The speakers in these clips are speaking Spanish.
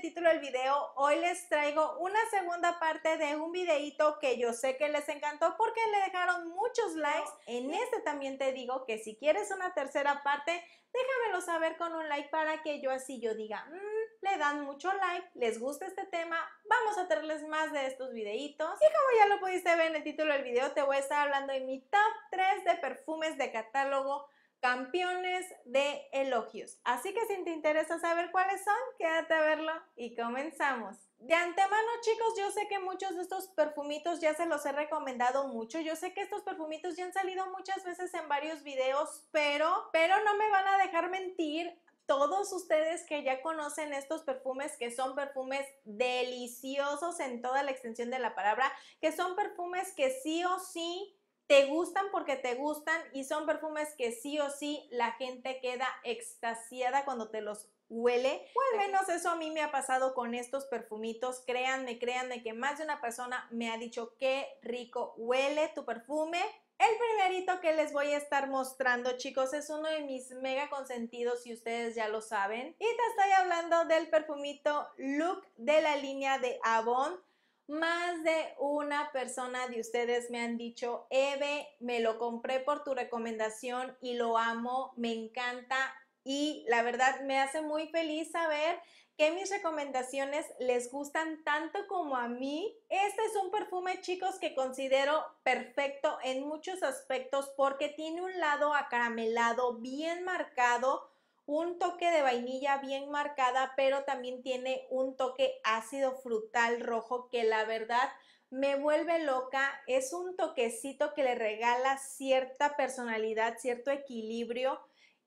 título del video, hoy les traigo una segunda parte de un videito que yo sé que les encantó porque le dejaron muchos likes. En este también te digo que si quieres una tercera parte, déjamelo saber con un like para que yo así yo diga, mm, le dan mucho like, les gusta este tema, vamos a traerles más de estos videitos. Y como ya lo pudiste ver en el título del video, te voy a estar hablando de mi top 3 de perfumes de catálogo campeones de elogios. Así que si te interesa saber cuáles son, quédate a verlo y comenzamos. De antemano chicos, yo sé que muchos de estos perfumitos ya se los he recomendado mucho. Yo sé que estos perfumitos ya han salido muchas veces en varios videos, pero, pero no me van a dejar mentir todos ustedes que ya conocen estos perfumes, que son perfumes deliciosos en toda la extensión de la palabra, que son perfumes que sí o sí te gustan porque te gustan y son perfumes que sí o sí la gente queda extasiada cuando te los huele. O al menos eso a mí me ha pasado con estos perfumitos. Créanme, créanme que más de una persona me ha dicho qué rico huele tu perfume. El primerito que les voy a estar mostrando, chicos, es uno de mis mega consentidos, si ustedes ya lo saben. Y te estoy hablando del perfumito Look de la línea de Avon. Más de una persona de ustedes me han dicho, Eve, me lo compré por tu recomendación y lo amo, me encanta y la verdad me hace muy feliz saber que mis recomendaciones les gustan tanto como a mí. Este es un perfume, chicos, que considero perfecto en muchos aspectos porque tiene un lado acaramelado bien marcado, un toque de vainilla bien marcada, pero también tiene un toque ácido frutal rojo que la verdad me vuelve loca. Es un toquecito que le regala cierta personalidad, cierto equilibrio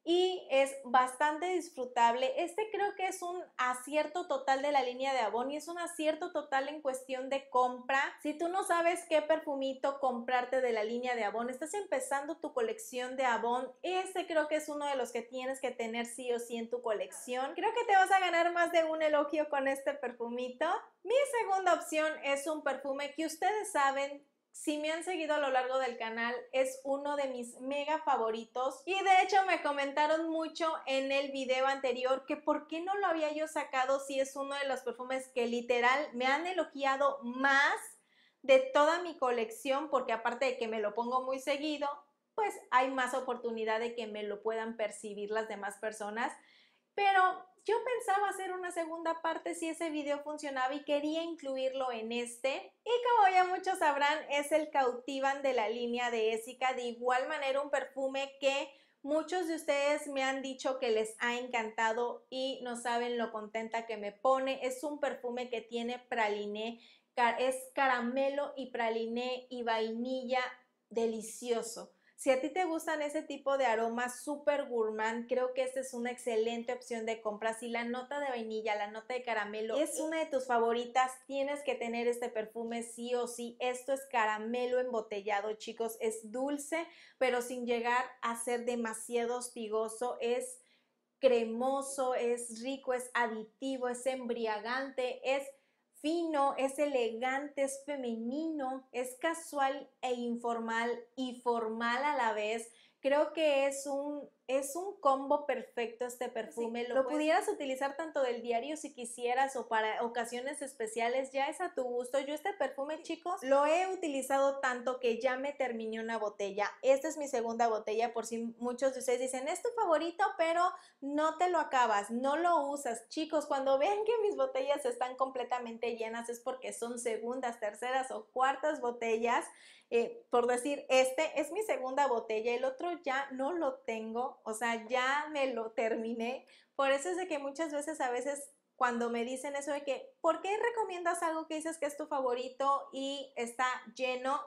y es bastante disfrutable. Este creo que es un acierto total de la línea de Avon y es un acierto total en cuestión de compra. Si tú no sabes qué perfumito comprarte de la línea de Avon, estás empezando tu colección de Avon, este creo que es uno de los que tienes que tener sí o sí en tu colección. Creo que te vas a ganar más de un elogio con este perfumito. Mi segunda opción es un perfume que ustedes saben si me han seguido a lo largo del canal, es uno de mis mega favoritos. Y de hecho me comentaron mucho en el video anterior que por qué no lo había yo sacado si es uno de los perfumes que literal me han elogiado más de toda mi colección, porque aparte de que me lo pongo muy seguido, pues hay más oportunidad de que me lo puedan percibir las demás personas pero yo pensaba hacer una segunda parte si ese video funcionaba y quería incluirlo en este. Y como ya muchos sabrán, es el cautivan de la línea de Essica, de igual manera un perfume que Muchos de ustedes me han dicho que les ha encantado y no saben lo contenta que me pone. Es un perfume que tiene praliné, es caramelo y praliné y vainilla delicioso. Si a ti te gustan ese tipo de aromas súper gourmand, creo que esta es una excelente opción de compra. Si la nota de vainilla, la nota de caramelo es una de tus favoritas, tienes que tener este perfume sí o sí. Esto es caramelo embotellado, chicos. Es dulce, pero sin llegar a ser demasiado hostigoso. Es cremoso, es rico, es aditivo, es embriagante, es fino, es elegante, es femenino, es casual e informal y formal a la vez. Creo que es un es un combo perfecto este perfume. lo, pudieras utilizar tanto del diario si quisieras o para ocasiones especiales, ya es a tu gusto. Yo este perfume, chicos, lo he utilizado tanto que ya me terminé una botella. Esta es mi segunda botella, por si muchos de ustedes dicen, es tu favorito, pero no te lo acabas, no lo usas. Chicos, cuando vean que mis botellas están completamente llenas es porque son segundas, terceras o cuartas botellas. Eh, por decir, este es mi segunda botella, el otro ya no lo tengo o sea, ya me lo terminé. Por eso es de que muchas veces a veces cuando me dicen eso de que, ¿por qué recomiendas algo que dices que es tu favorito y está lleno?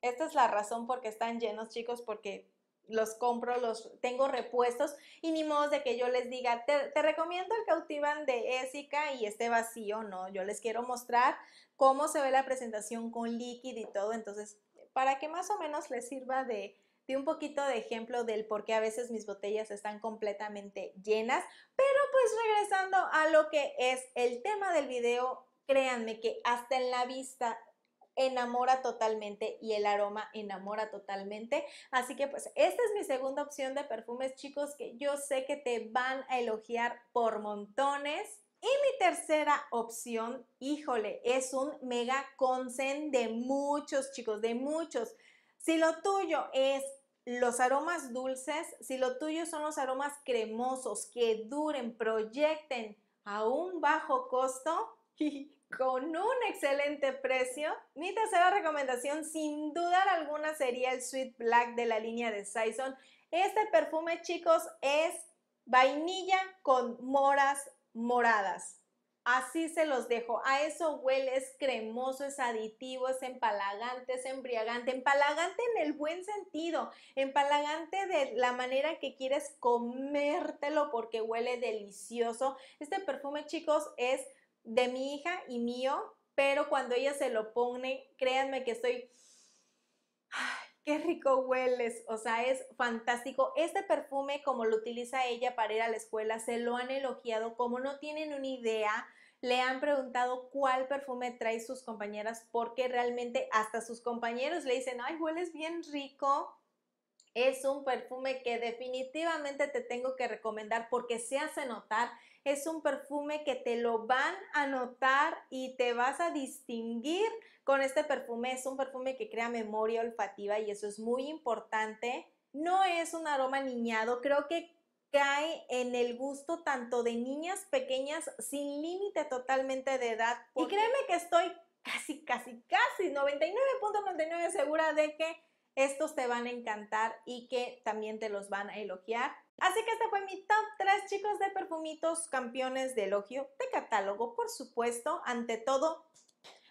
Esta es la razón por están llenos, chicos, porque los compro, los tengo repuestos y ni modo de que yo les diga, te, recomiendo el cautivan de Ésica y este vacío, no, yo les quiero mostrar cómo se ve la presentación con líquido y todo, entonces, para que más o menos les sirva de, un poquito de ejemplo del por qué a veces mis botellas están completamente llenas, pero pues regresando a lo que es el tema del video, créanme que hasta en la vista enamora totalmente y el aroma enamora totalmente. Así que pues esta es mi segunda opción de perfumes chicos que yo sé que te van a elogiar por montones. Y mi tercera opción, híjole, es un mega consen de muchos chicos, de muchos. Si lo tuyo es los aromas dulces, si lo tuyo son los aromas cremosos que duren, proyecten a un bajo costo y con un excelente precio, mi tercera recomendación sin duda alguna sería el Sweet Black de la línea de Saison. Este perfume, chicos, es vainilla con moras moradas. Así se los dejo. A eso huele, es cremoso, es aditivo, es empalagante, es embriagante. Empalagante en el buen sentido, empalagante de la manera que quieres comértelo porque huele delicioso. Este perfume, chicos, es de mi hija y mío, pero cuando ella se lo pone, créanme que estoy qué rico hueles, o sea, es fantástico. Este perfume, como lo utiliza ella para ir a la escuela, se lo han elogiado, como no tienen una idea, le han preguntado cuál perfume trae sus compañeras, porque realmente hasta sus compañeros le dicen, ay, hueles bien rico es un perfume que definitivamente te tengo que recomendar porque se hace notar. Es un perfume que te lo van a notar y te vas a distinguir con este perfume. Es un perfume que crea memoria olfativa y eso es muy importante. No es un aroma niñado, creo que cae en el gusto tanto de niñas pequeñas sin límite totalmente de edad. Y créeme que estoy casi, casi, casi 99.99 segura de que estos te van a encantar y que también te los van a elogiar. Así que este fue mi top 3 chicos de perfumitos campeones de elogio, de catálogo, por supuesto, ante todo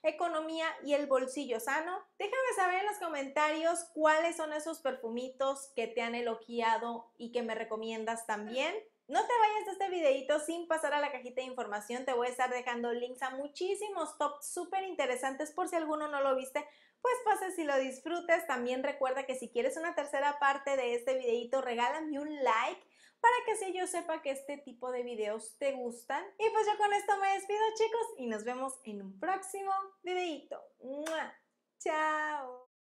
economía y el bolsillo sano. Déjame saber en los comentarios cuáles son esos perfumitos que te han elogiado y que me recomiendas también. No te vayas de este videito sin pasar a la cajita de información, te voy a estar dejando links a muchísimos tops súper interesantes por si alguno no lo viste, pues pase si lo disfrutes. También recuerda que si quieres una tercera parte de este videito, regálame un like para que así yo sepa que este tipo de videos te gustan. Y pues yo con esto me despido chicos y nos vemos en un próximo videito. ¡Chao!